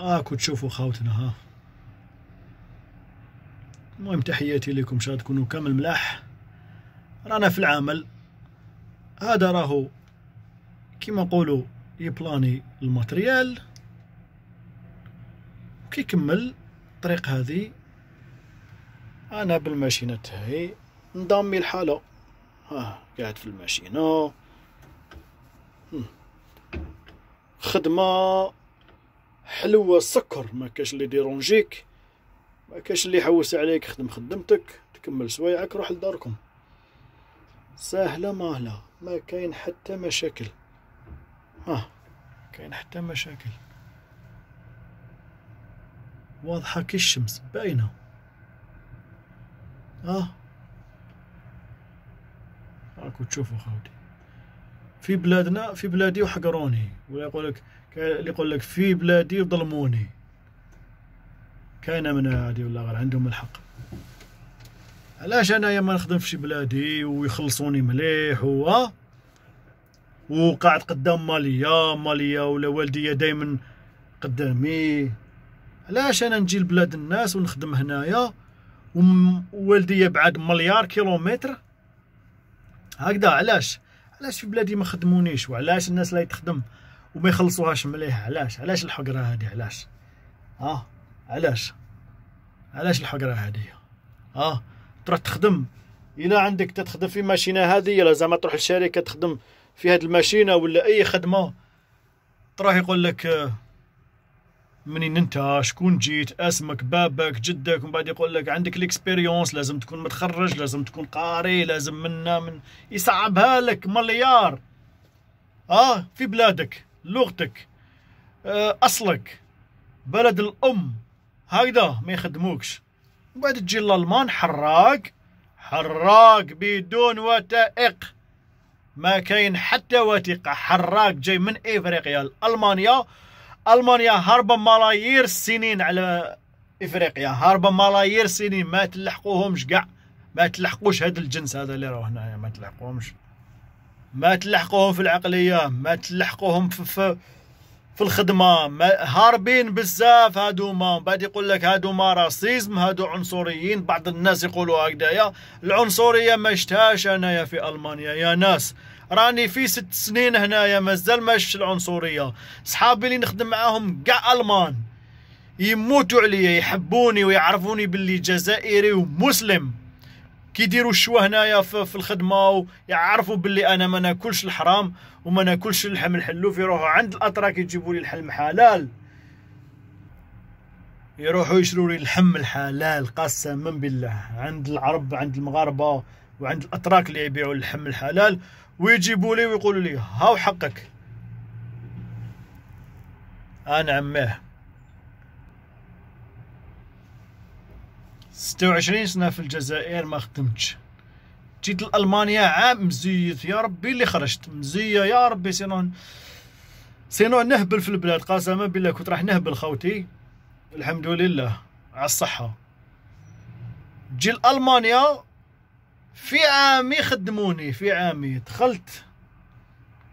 اكو تشوفوا خاوتنا ها المهم تحياتي لكم شاء تكونوا كامل ملاح رانا في العمل هذا راهو كيما نقولوا يبلاني الماتريال كيكمل الطريق هذه انا بالماشينه تاعي نضمي الحاله ها قاعد في الماشينه خدمه حلوة سكر ما كاش اللي ديرونجيك ما كاش اللي يحوس عليك خدم خدمتك تكمل سوايعك روح لداركم سهلة مهلة ما كاين حتى مشاكل ها كاين حتى مشاكل واضحة كي الشمس باينة ها راكو تشوفو خاوتي في بلادنا في بلادي وحقروني ولا يقول لك اللي يقول لك في بلادي وظلموني كاينه من هادي ولا غير عندهم الحق علاش انايا ما نخدم في شي بلادي ويخلصوني مليح و وقاعد قدام ماليا ماليا ولا والديا دائما قدامي علاش انا نجي لبلاد الناس ونخدم هنايا ووالدي بعد مليار كيلومتر هكذا علاش علاش في بلادي ما خدمونيش وعلاش الناس لا تخدم وما يخلصوهاش مليح علاش علاش الحقره هذه علاش اه علاش علاش الحقره هذه اه تروح تخدم الا عندك تخدم في ماشينه هذه لا زعما تروح لشركه تخدم في هذه الماشينه ولا اي خدمه تروح يقول لك آه منين انت شكون جيت اسمك بابك جدك ومن بعد يقول لك عندك الاكسبيريونس لازم تكون متخرج لازم تكون قاري لازم منا من يصعبها لك مليار اه في بلادك لغتك آه اصلك بلد الام هكذا ما يخدموكش من بعد تجي الالمان حراك حراك بدون وثائق ما كاين حتى وثيقه حراك جاي من افريقيا لالمانيا المانيا هاربه ملايير السنين على افريقيا هاربه ملايير السنين ما تلحقوهمش كاع ما تلحقوش هذا الجنس هذا اللي راهو هنايا ما تلحقوهمش ما تلحقوهم في العقليه ما تلحقوهم في, في في الخدمه ما هاربين بزاف هادوما بعد يقول لك هادوما راسيزم هادو عنصريين بعض الناس يقولوا هكذايا العنصريه ما شتهاش انايا في المانيا يا ناس راني في ست سنين هنايا مازال ما شفتش العنصريه صحابي اللي نخدم معاهم كاع المان يموتوا عليا يحبوني ويعرفوني باللي جزائري ومسلم كيديروا الشوا هنايا في الخدمه ويعرفوا باللي انا ما ناكلش الحرام وما ناكلش اللحم الحلوف يروحوا عند الاتراك يجيبوا لي الحلم حلال يروحوا يشروا لي اللحم الحلال قسما بالله عند العرب عند المغاربه وعند الاتراك اللي يبيعوا اللحم الحلال ويجيبوا لي ويقولوا لي هاو حقك انا عمه ستة سنة في الجزائر ما خدمتش جيت لألمانيا عام مزيت يا ربي اللي خرجت مزية يا ربي سينون سينون نهبل في البلاد قسما بالله كنت راح نهبل خوتي الحمد لله على الصحة جي لألمانيا في عامي خدموني في عامي دخلت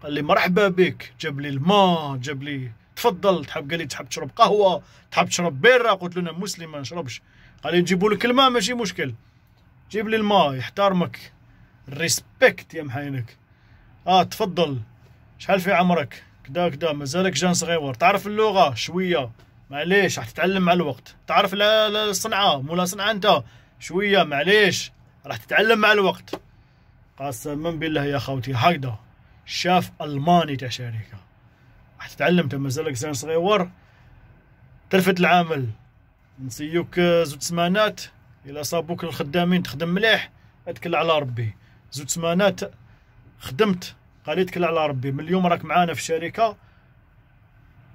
قال لي مرحبا بك جاب لي الماء جاب لي تفضل تحب قال لي تحب تشرب قهوه تحب تشرب بيره قلت له انا مسلم ما نشربش قال لي نجيبوا لك الماء ماشي مشكل جيب لي الماء يحترمك ريسبكت يا محاينك اه تفضل شحال في عمرك كدا كدا مازالك جان صغيور تعرف اللغه شويه معليش راح تتعلم مع الوقت تعرف لا لا الصنعه مولا صنعه انت شويه معليش راح تتعلم مع الوقت قسما بالله يا خوتي هكذا شاف الماني تاع شركه راح تتعلم تم زلك سنه صغير تلفت العامل نسيوك آه، زوج سمانات الى صابوك الخدامين تخدم مليح اتكل على ربي زوج سمانات خدمت قالي لي اتكل على ربي من اليوم راك معانا في الشركه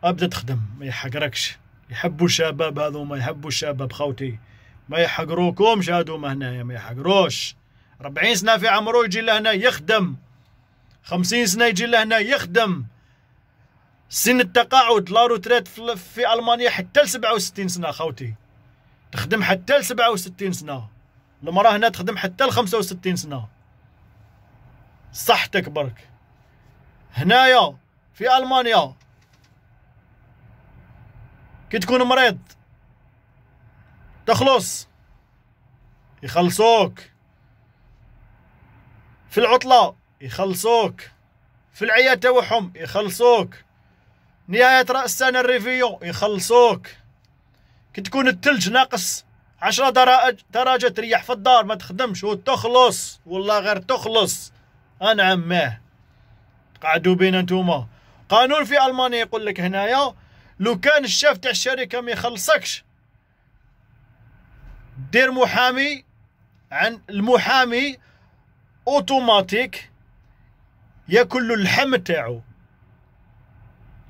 ابدا تخدم ما يحقركش يحبوا الشباب هذوما يحبوا الشباب خوتي ما شادو هادوما هنايا ما يحقروش 40 سنه في عمرو يجي لهنا يخدم 50 سنه يجي لهنا يخدم سن التقاعد لا روتريت في المانيا حتى ل 67 سنه خوتي تخدم حتى ل 67 سنه المراه هنا تخدم حتى ل 65 سنه صحتك برك هنايا في المانيا كي تكون مريض تخلص يخلصوك في العطلة يخلصوك في العياد تاعهم يخلصوك نهاية رأس السنة الريفيون يخلصوك كي تكون التلج ناقص عشرة درجة درجة تريح في الدار ما تخدمش وتخلص والله غير تخلص أنا ماه قعدوا بينا نتوما قانون في المانيا يقول لك هنايا لو كان الشاف تاع الشركه ما يخلصكش دير محامي عن المحامي اوتوماتيك ياكل اللحم تاعو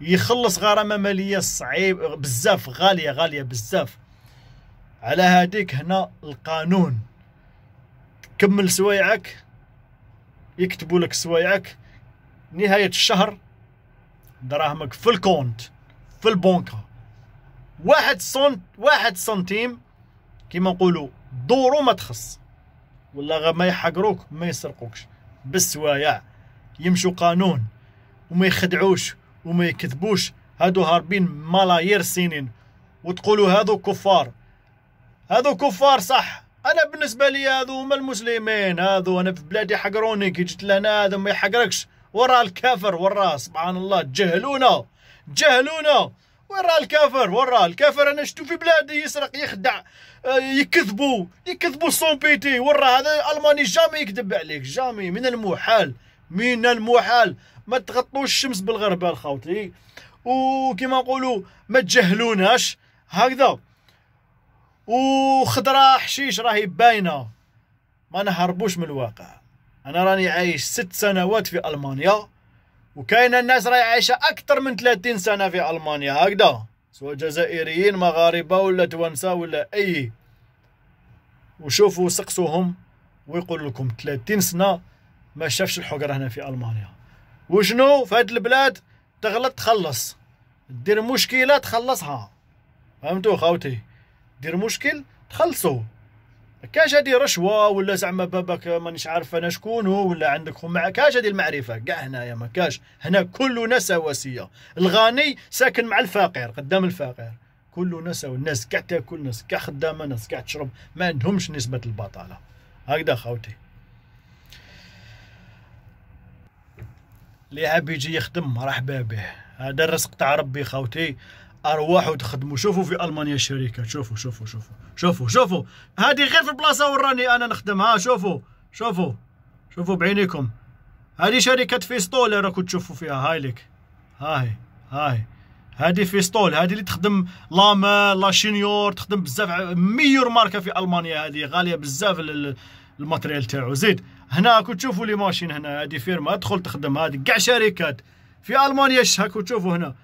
يخلص غرامه ماليه صعيب بزاف غاليه غاليه بزاف على هذيك هنا القانون كمل سوايعك يكتبوا لك سوايعك نهايه الشهر دراهمك في الكونت في البنكه واحد سنت واحد سنتيم كيما نقولوا دورو ما تخص ولا غا ما يحقروك ما يسرقوكش بالسوايع يمشوا قانون وما يخدعوش وما يكذبوش هادو هاربين ملايير سنين وتقولوا هادو كفار هادو كفار صح انا بالنسبه لي هادو هما المسلمين هادو انا في بلادي حقروني كي جيت لهنا هذا ما يحقركش وراه الكافر وراه سبحان الله جهلونا جهلونا وين راه الكافر وين راه الكافر انا شفتو في بلادي يسرق يخدع يكذبوا آه، يكذبوا سون بيتي وين راه هذا الالماني جامي يكذب عليك جامي من المحال من المحال ما تغطوش الشمس بالغربال خاوتي وكما نقولوا ما تجهلوناش هكذا وخضره حشيش راهي باينه ما نهربوش من الواقع انا راني عايش ست سنوات في المانيا وكاين الناس راهي عايشه اكثر من 30 سنه في المانيا هكذا سواء جزائريين مغاربه ولا توانسه ولا اي وشوفوا سقسوهم ويقول لكم 30 سنه ما شافش الحقره هنا في المانيا وشنو في هاد البلاد تغلط تخلص دير مشكله تخلصها فهمتو خاوتي دير مشكل تخلصو كاش هادي رشوه ولا زعما باباك مانيش عارف انا شكونو ولا عندك خو كاش هادي المعرفه كاع هنايا ما كاش هنا كلنا سواسيه الغني ساكن مع الفقير قدام الفقير كلنا سوا الناس كاع تاكل ناس كاع خدامه ناس كاع تشرب ما عندهمش نسبه البطاله هكذا خاوتي اللي حاب يجي يخدم مرحبا به هذا الرزق تاع ربي خاوتي ارواحوا تخدموا شوفوا في المانيا الشركه شوفوا شوفوا شوفوا شوفوا شوفوا هذه غير في البلاصه وراني انا نخدمها شوفوا شوفوا شوفوا بعينيكم هذه شركه فيستول اللي راكم تشوفوا فيها لك هاي هاي هذه فيستول هذه اللي تخدم لامال لا شينيور تخدم بزاف ميور ماركه في المانيا هذه غاليه بزاف الماتريال تاعو زيد هنا راكم تشوفوا لي ماشين هنا هذه فيرما ادخل تخدم هذه كاع شركات في المانيا هاكو تشوفوا هنا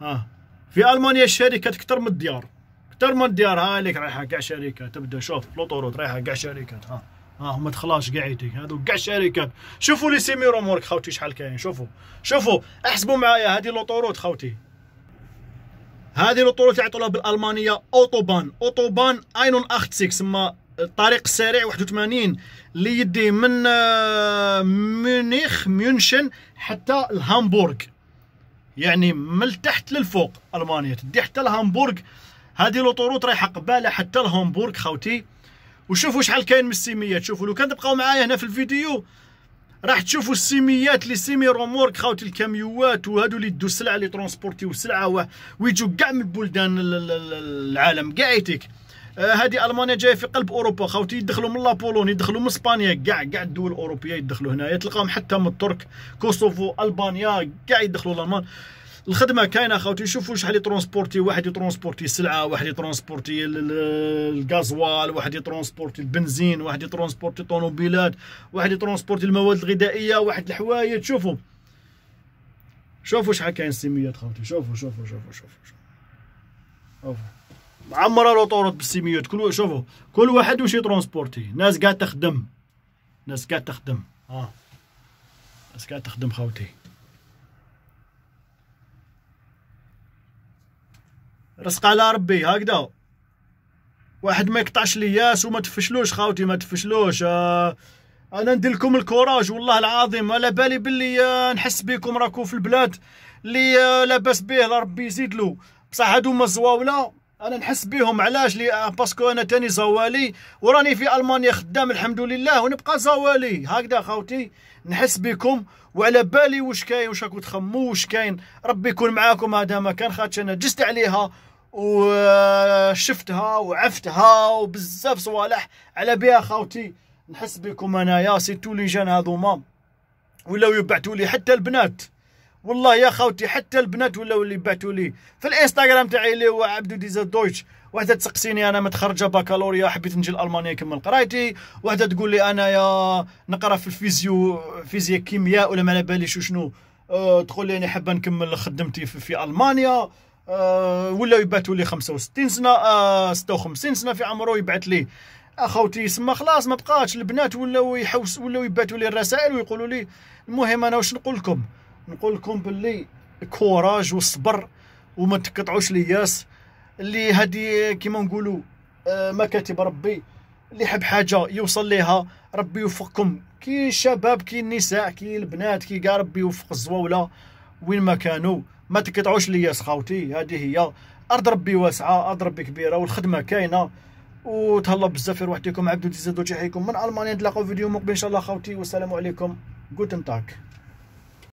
ها آه. في المانيا الشركات اكثر من الديار اكثر من الديار ها ليك رايحه كاع شركه تبدا شوف لوطورود رايحه كاع شركات ها ها هما تخلاش كاع يديك هادو كاع شركات شوفوا لي سيمي رومورك خاوتي شحال كاين شوفوا شوفوا احسبوا معايا هذه لوطورود خاوتي هذه لوطورود يعطولها بالالمانيه اوتوبان اوتوبان اينون 86 تسمى الطريق السريع 81 اللي يدي من آه، ميونخ ميونشن حتى الهامبورغ يعني من التحت للفوق المانيا تدي حتى لهامبورغ هذه لوطوروت رايحه قباله حتى لهامبورغ خوتي وشوفوا شحال كاين من السيميات شوفوا لو كان تبقاو معايا هنا في الفيديو راح تشوفوا السيميات لي سيمي رومورك خاوتي الكاميوات وهادو اللي دو السلعه اللي ترونسبورتيو السلعه ويجوا كاع من بلدان العالم كاع يتيك هذه آه، المانيا جايه في قلب اوروبا خاوتي يدخلوا من لابولون يدخلوا من اسبانيا كاع كاع الدول الاوروبيه يدخلوا هنايا تلقاهم حتى من الترك كوسوفو البانيا كاع يدخلوا الالمان الخدمه كاينه خاوتي شوفوا شحال يترونسبورتي واحد يترونسبورتي السلعه واحد يترونسبورتي الغازوال واحد يترونسبورتي البنزين واحد يترونسبورتي طوموبيلات واحد يترونسبورتي المواد الغذائيه واحد الحوايج شوفوا شوفوا شحال كاين سيميات خاوتي شوفوا شوفوا شوفوا شوفوا شوفوا, شوفوا. معمره لوطورط بالسيميوت كل شوفوا كل واحد وشي ترونسبورتي ناس قاعد تخدم ناس قاعد تخدم ها آه. ناس قاعد تخدم خاوتي رزق على ربي هكذا واحد ما يقطعش لياس وما تفشلوش خاوتي ما تفشلوش آه انا ندير لكم الكوراج والله العظيم على بالي باللي آه نحس بكم راكم في البلاد اللي آه لاباس به ربي يزيد له بصح هادو هما الزواوله انا نحس بهم علاش لي آه، باسكو انا تاني زوالي وراني في المانيا خدام الحمد لله ونبقى زوالي هكذا خاوتي نحس بكم وعلى بالي واش كاين واش راكم تخمو واش كاين ربي يكون معاكم هذا ما كان خاطش انا جست عليها وشفتها وعفتها وبزاف صوالح على بها خاوتي نحس بكم انايا سي لي جان هذوما ولاو يبعثوا لي حتى البنات والله يا خوتي حتى البنات ولاو اللي بعثوا لي في الانستغرام تاعي اللي هو عبدو ديزا دويتش وحده تسقسيني انا متخرجه باكالوريا حبيت نجي لالمانيا نكمل قرايتي وحده تقول لي انا يا نقرا في الفيزيو فيزياء كيمياء ولا ما على باليش شنو أه تقول لي انا حابه نكمل خدمتي في, في المانيا أه ولا يبعثوا لي 65 سنه أه 56 سنه في عمره يبعث لي اخوتي سما خلاص ما بقاش البنات ولاو يحوس ولاو يبعثوا لي الرسائل ويقولوا لي المهم انا واش نقول لكم نقول لكم باللي كوراج وصبر وما تقطعوش الياس اللي هادي كيما نقولوا آه، مكاتب ربي اللي يحب حاجه يوصل ليها ربي يوفقكم كي الشباب كي النساء كي البنات كي كاع ربي يوفق الزواوله وين ما كانوا ما تقطعوش الياس خاوتي هذه هي ارض ربي واسعه ارض ربي كبيره والخدمه كاينه وتهلا بزاف في روحتكم عبدو العزيز تحيكم من المانيا نتلاقاو فيديو مقبل ان شاء الله خاوتي والسلام عليكم جوتن تاك